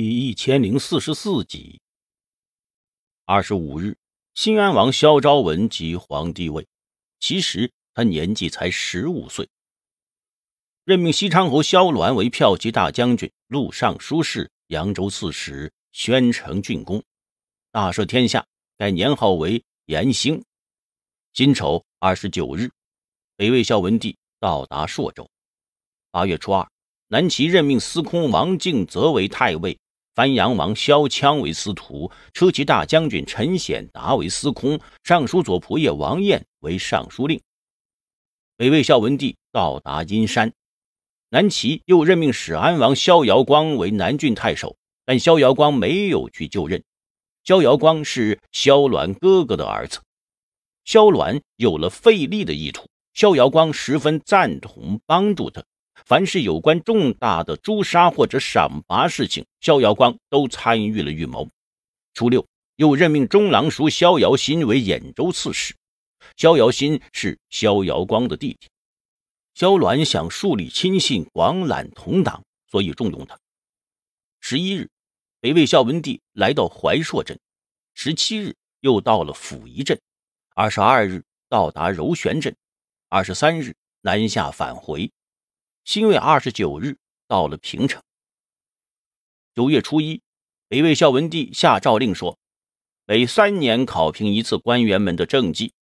第一千零四十四集。二十五日，新安王萧昭文即皇帝位，其实他年纪才十五岁。任命西昌侯萧鸾为骠骑大将军、录尚书事、扬州刺史、宣城郡公，大赦天下，改年号为延兴。辛丑，二十九日，北魏孝文帝到达朔州。八月初二，南齐任命司空王敬则为太尉。番阳王萧羌为司徒，车骑大将军陈显达为司空，尚书左仆射王晏为尚书令。北魏孝文帝到达阴山，南齐又任命始安王萧遥光为南郡太守，但萧遥光没有去就任。萧遥光是萧鸾哥哥的儿子，萧鸾有了废立的意图，萧遥光十分赞同，帮助他。凡是有关重大的诛杀或者赏罚事情，逍遥光都参与了预谋。初六，又任命中郎叔逍遥新为兖州刺史。逍遥新是逍遥光的弟弟。萧鸾想树立亲信、广揽同党，所以重用他。十一日，北魏孝文帝来到怀朔镇；十七日，又到了抚夷镇；二十二日，到达柔玄镇；二十三日，南下返回。辛月二十九日到了平城。九月初一，北魏孝文帝下诏令说：“每三年考评一次官员们的政绩，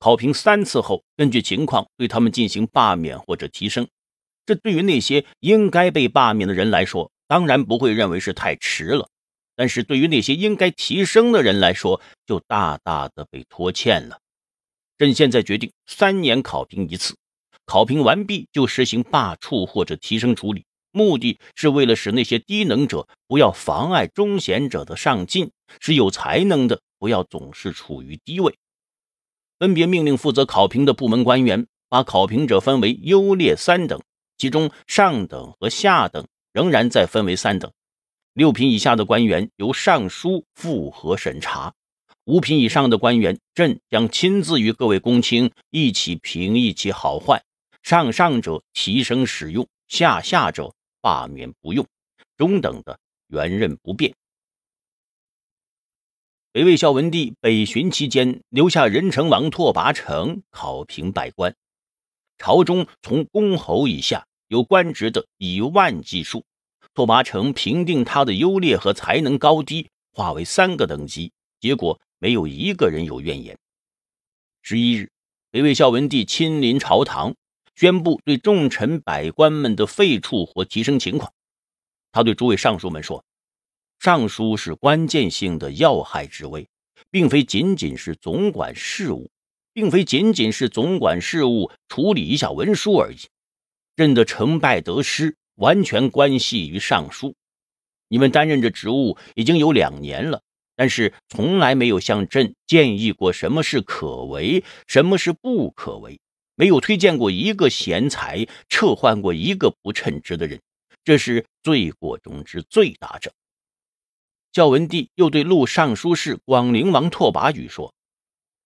考评三次后，根据情况对他们进行罢免或者提升。这对于那些应该被罢免的人来说，当然不会认为是太迟了；但是对于那些应该提升的人来说，就大大的被拖欠了。朕现在决定，三年考评一次。”考评完毕就实行罢黜或者提升处理，目的是为了使那些低能者不要妨碍中贤者的上进，是有才能的不要总是处于低位。分别命令负责考评的部门官员，把考评者分为优劣三等，其中上等和下等仍然再分为三等。六品以下的官员由尚书复核审查，五品以上的官员，朕将亲自与各位公卿一起评议其好坏。上上者提升使用，下下者罢免不用，中等的原任不变。北魏孝文帝北巡期间，留下任城王拓跋澄考评百官，朝中从公侯以下有官职的以万计数，拓跋澄评定他的优劣和才能高低，划为三个等级，结果没有一个人有怨言。十一日，北魏孝文帝亲临朝堂。宣布对众臣百官们的废黜或提升情况。他对诸位尚书们说：“尚书是关键性的要害职位，并非仅仅是总管事务，并非仅仅是总管事务处理一下文书而已。朕的成败得失完全关系于尚书。你们担任这职务已经有两年了，但是从来没有向朕建议过什么是可为，什么是不可为。”没有推荐过一个贤才，撤换过一个不称职的人，这是罪过中之最大者。孝文帝又对录尚书事广陵王拓跋余说：“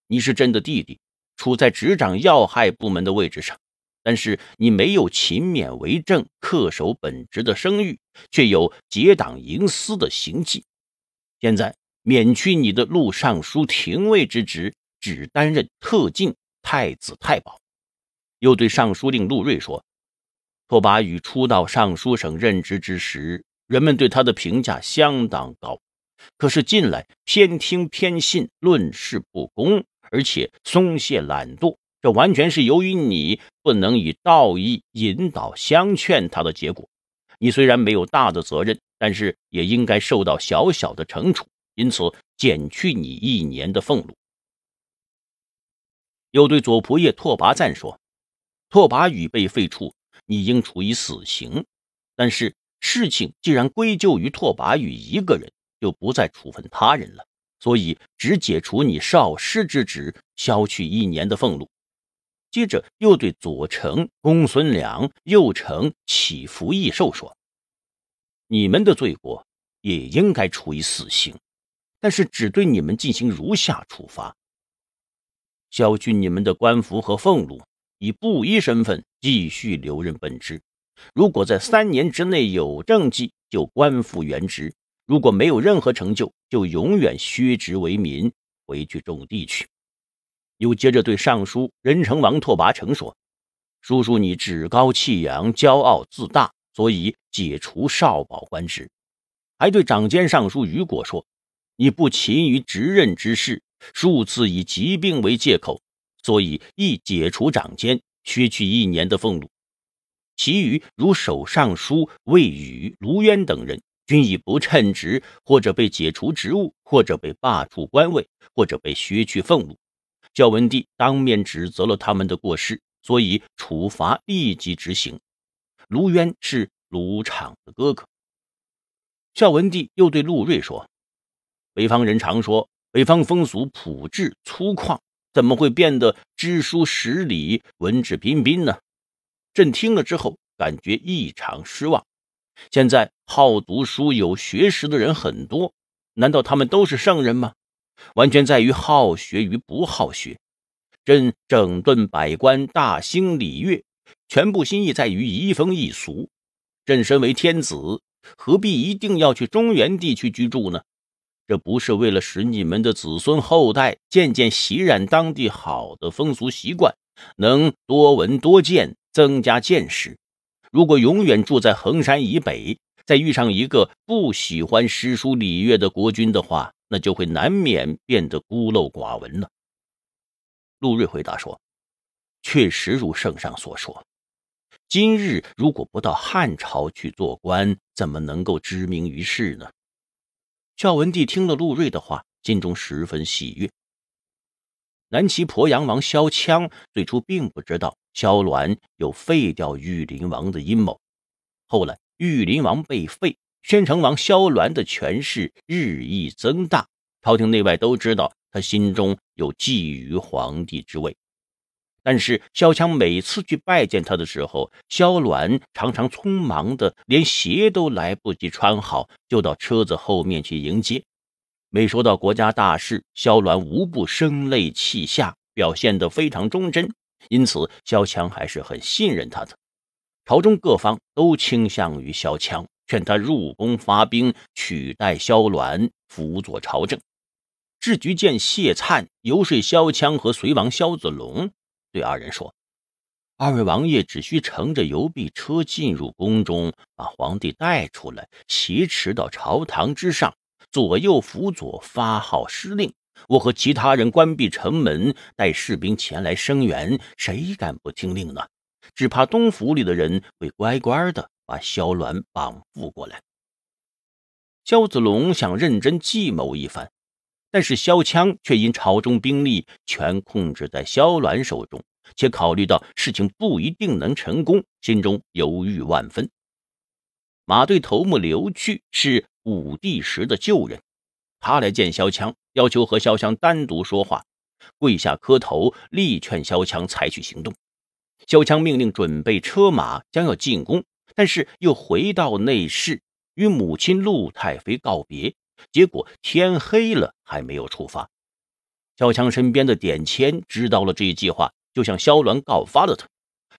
你是朕的弟弟，处在执掌要害部门的位置上，但是你没有勤勉为政、恪守本职的声誉，却有结党营私的行迹。现在免去你的录尚书廷尉之职，只担任特进、太子太保。”又对尚书令陆睿说：“拓跋宇初到尚书省任职之时，人们对他的评价相当高。可是近来偏听偏信，论事不公，而且松懈懒惰，这完全是由于你不能以道义引导相劝他的结果。你虽然没有大的责任，但是也应该受到小小的惩处，因此减去你一年的俸禄。”又对左仆射拓跋赞说。拓跋羽被废黜，你应处以死刑。但是事情既然归咎于拓跋羽一个人，就不再处分他人了。所以只解除你少师之职，削去一年的俸禄。接着又对左丞公孙良、右丞祈福异寿说：“你们的罪过也应该处以死刑，但是只对你们进行如下处罚：削去你们的官服和俸禄。”以布衣身份继续留任本职，如果在三年之内有政绩，就官复原职；如果没有任何成就，就永远削职为民，回去种地去。又接着对尚书任城王拓跋成说：“叔叔，你趾高气扬、骄傲自大，所以解除少保官职。”还对掌兼尚书雨果说：“你不勤于职任之事，数次以疾病为借口。”所以，一解除掌监，削去一年的俸禄。其余如首尚书魏宇、卢渊等人，均已不称职，或者被解除职务，或者被罢黜官位，或者被削去俸禄。孝文帝当面指责了他们的过失，所以处罚立即执行。卢渊是卢敞的哥哥。孝文帝又对陆睿说：“北方人常说，北方风俗朴质粗犷。”怎么会变得知书识礼、文质彬彬呢？朕听了之后感觉异常失望。现在好读书、有学识的人很多，难道他们都是圣人吗？完全在于好学与不好学。朕整顿百官，大兴礼乐，全部心意在于移风易俗。朕身为天子，何必一定要去中原地区居住呢？这不是为了使你们的子孙后代渐渐习染当地好的风俗习惯，能多闻多见，增加见识。如果永远住在衡山以北，再遇上一个不喜欢诗书礼乐的国君的话，那就会难免变得孤陋寡闻了。陆睿回答说：“确实如圣上所说，今日如果不到汉朝去做官，怎么能够知名于世呢？”孝文帝听了陆睿的话，心中十分喜悦。南齐鄱阳王萧羌最初并不知道萧鸾有废掉玉林王的阴谋，后来玉林王被废，宣城王萧鸾的权势日益增大，朝廷内外都知道他心中有觊觎皇帝之位。但是萧蔷每次去拜见他的时候，萧鸾常常匆忙的连鞋都来不及穿好，就到车子后面去迎接。每说到国家大事，萧鸾无不声泪泣下，表现得非常忠贞，因此萧蔷还是很信任他的。朝中各方都倾向于萧蔷，劝他入宫发兵取代萧鸾，辅佐朝政。智局见谢灿游说萧蔷和隋王萧子龙对二人说：“二位王爷只需乘着邮壁车进入宫中，把皇帝带出来，挟持到朝堂之上，左右辅佐，发号施令。我和其他人关闭城门，带士兵前来声援。谁敢不听令呢？只怕东府里的人会乖乖的把萧鸾绑缚过来。”萧子龙想认真计谋一番。但是萧蔷却因朝中兵力全控制在萧鸾手中，且考虑到事情不一定能成功，心中犹豫万分。马队头目刘去是武帝时的旧人，他来见萧蔷，要求和萧蔷单独说话，跪下磕头，力劝萧蔷采取行动。萧蔷命令准备车马，将要进攻，但是又回到内室与母亲陆太妃告别。结果天黑了还没有出发。萧强身边的点签知道了这一计划，就向萧鸾告发了他。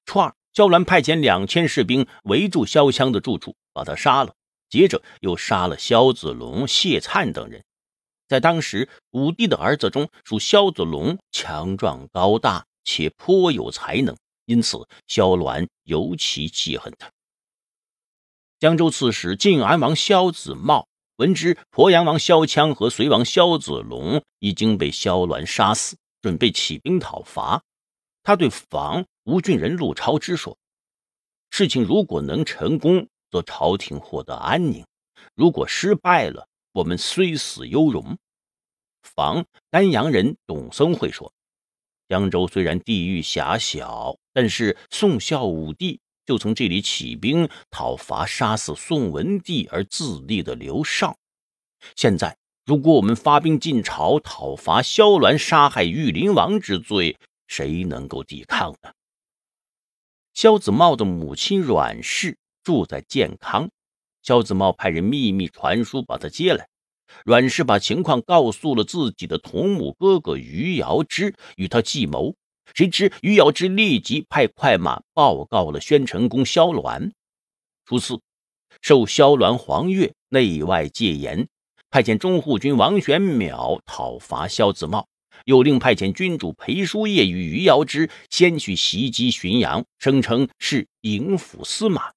初二，萧鸾派遣两千士兵围住萧蔷的住处，把他杀了。接着又杀了萧子龙、谢灿等人。在当时，武帝的儿子中属萧子龙强壮高大，且颇有才能，因此萧鸾尤其记恨他。江州刺史晋安王萧子茂闻知鄱阳王萧羌和隋王萧子龙已经被萧鸾杀死，准备起兵讨伐。他对防吴郡人陆超之说：“事情如果能成功，则朝廷获得安宁；如果失败了，我们虽死犹荣。”防丹阳人董僧会说：“江州虽然地域狭小，但是宋孝武帝。”就从这里起兵讨伐杀死宋文帝而自立的刘尚。现在，如果我们发兵进朝讨伐萧鸾杀害玉林王之罪，谁能够抵抗呢？萧子茂的母亲阮氏住在建康，萧子茂派人秘密传书把他接来。阮氏把情况告诉了自己的同母哥哥余姚之，与他计谋。谁知余姚之立即派快马报告了宣城公萧鸾。初四，受萧鸾黄钺，内外戒严，派遣中护军王玄邈讨伐萧子茂，又另派遣君主裴叔业与余姚之先去袭击浔阳，声称是营府司马。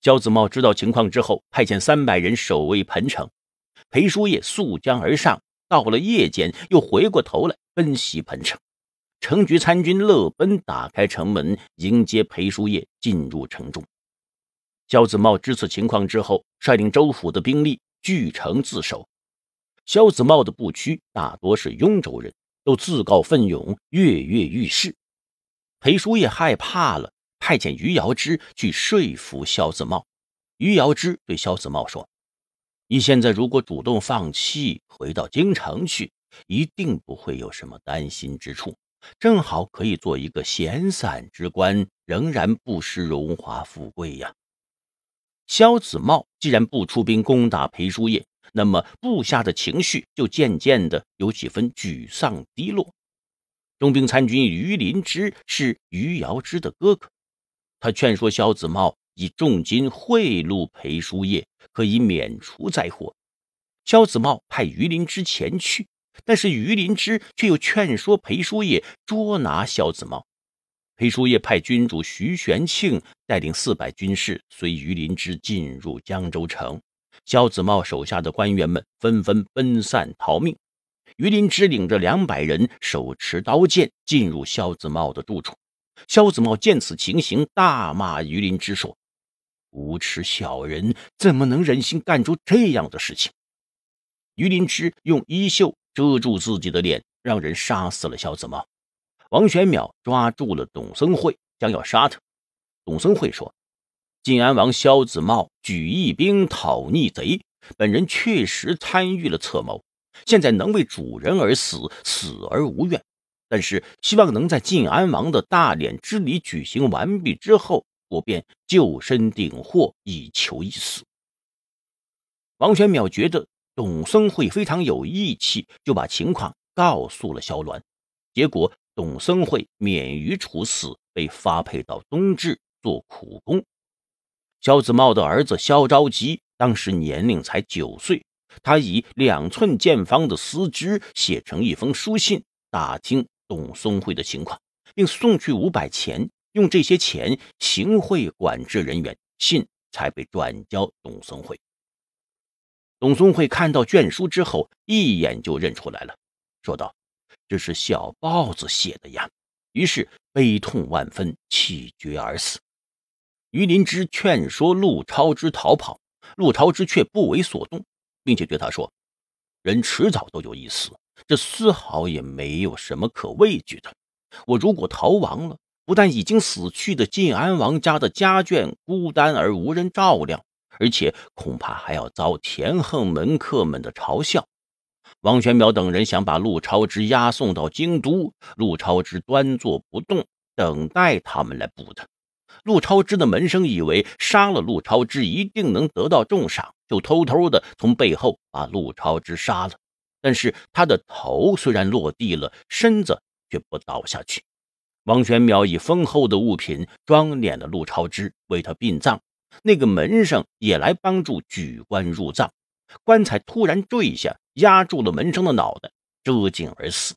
萧子茂知道情况之后，派遣三百人守卫彭城，裴叔业溯江而上，到了夜间又回过头来奔袭彭城。城局参军乐奔打开城门迎接裴叔业进入城中。萧子茂知此情况之后，率领州府的兵力据城自守。萧子茂的不屈，大多是雍州人，都自告奋勇，跃跃欲试。裴叔业害怕了，派遣余姚之去说服萧子茂。余姚之对萧子茂说：“你现在如果主动放弃，回到京城去，一定不会有什么担心之处。”正好可以做一个闲散之官，仍然不失荣华富贵呀。萧子茂既然不出兵攻打裴叔业，那么部下的情绪就渐渐的有几分沮丧低落。中兵参军于林之是于姚之的哥哥，他劝说萧子茂以重金贿赂裴叔业，可以免除灾祸。萧子茂派于林之前去。但是于林芝却又劝说裴叔业捉拿肖子茂。裴叔业派君主徐玄庆带领四百军士，随于林芝进入江州城。肖子茂手下的官员们纷纷奔散逃命。于林芝领着两百人，手持刀剑进入萧子茂的住处。萧子茂见此情形，大骂于林芝说：“无耻小人，怎么能忍心干出这样的事情？”于林芝用衣袖。遮住自己的脸，让人杀死了肖子茂。王玄淼抓住了董僧惠，将要杀他。董僧惠说：“晋安王萧子茂举义兵讨逆贼，本人确实参与了策谋。现在能为主人而死，死而无怨。但是希望能在晋安王的大殓之礼举行完毕之后，我便就身顶祸，以求一死。”王玄淼觉得。董松会非常有义气，就把情况告诉了萧鸾，结果董松会免于处死，被发配到东至做苦工。萧子茂的儿子萧昭基当时年龄才九岁，他以两寸见方的丝织写成一封书信，打听董松会的情况，并送去五百钱，用这些钱行贿管制人员，信才被转交董松会。董松会看到卷书之后，一眼就认出来了，说道：“这是小豹子写的呀！”于是悲痛万分，气绝而死。于林芝劝说陆超之逃跑，陆超之却不为所动，并且对他说：“人迟早都有一死，这丝毫也没有什么可畏惧的。我如果逃亡了，不但已经死去的晋安王家的家眷孤单而无人照料。”而且恐怕还要遭田横门客们的嘲笑。王玄淼等人想把陆超之押送到京都，陆超之端坐不动，等待他们来捕他。陆超之的门生以为杀了陆超之一定能得到重赏，就偷偷的从背后把陆超之杀了。但是他的头虽然落地了，身子却不倒下去。王玄淼以丰厚的物品装殓了陆超之，为他殡葬。那个门生也来帮助举棺入葬，棺材突然坠下，压住了门生的脑袋，折颈而死。